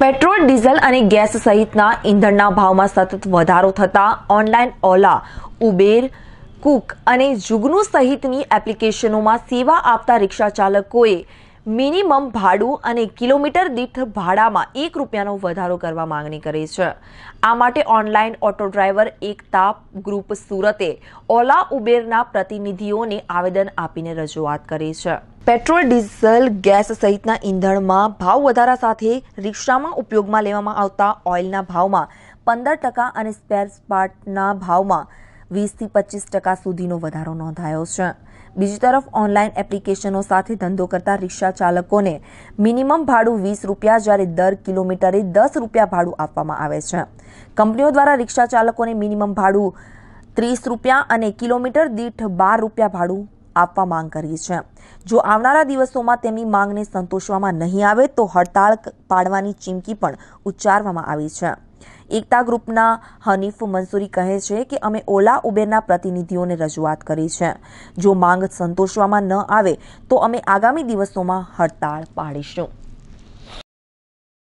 petrol diesel અને gas સહિતના ઈંધણના ભાવમાં સતત વધારો થતાં ઓનલાઈન ઓલા ઉબેર કુક અને જુગનુ સહિતની એપ્લિકેશનોમાં સેવા આપતા રિક્ષા ચાલકોએ મિનિમમ ભાડું અને કિલોમીટર દીઠ ભાડામાં એક રૂપિયાનો વધારો કરવા માંગણી કરી છે આ માટે online auto driver Ekta group સુરતે ઓલા ઉબેરના પ્રતિનિધિઓને આવેદન આપીને રજૂઆત કરી છે પેટ્રોલ ડીઝલ ગેસ સહિતના ઈંધણમાં ભાવ વધારા સાથે રિક્ષામાં ઉપયોગમાં લેવામાં આવતા ઓઇલના ભાવમાં પંદર ટકા અને સ્પેર પાર્ટના ભાવમાં વીસથી પચીસ ટકા સુધીનો વધારો નોંધાયો છે બીજી તરફ ઓનલાઈન એપ્લિકેશનો સાથે ધંધો કરતા રિક્ષા ચાલકોને મિનિમમ ભાડું વીસ રૂપિયા જ્યારે દર કિલોમીટરે દસ રૂપિયા ભાડું આપવામાં આવે છે કંપનીઓ દ્વારા રિક્ષા ચાલકોને મિનિમમ ભાડું ત્રીસ રૂપિયા અને કિલોમીટર દીઠ બાર રૂપિયા ભાડું આપવા માંગ કરી છે જો આવનારા દિવસોમાં તેમની માંગને સંતોષવામાં નહીં આવે તો હડતાળ પાડવાની ચીમકી પણ ઉચ્ચારવામાં આવી છે એકતા ગ્રુપના હનીફ મંસૂરી કહે છે કે અમે ઓલા ઉબેરના પ્રતિનિધિઓને રજૂઆત કરી છે જો માંગ સંતોષવામાં ન આવે તો અમે આગામી દિવસોમાં હડતાળ પાડીશું